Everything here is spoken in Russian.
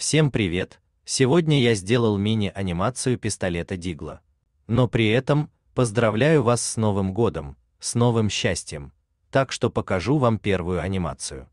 Всем привет! Сегодня я сделал мини-анимацию пистолета Дигла. Но при этом поздравляю вас с Новым годом, с новым счастьем. Так что покажу вам первую анимацию.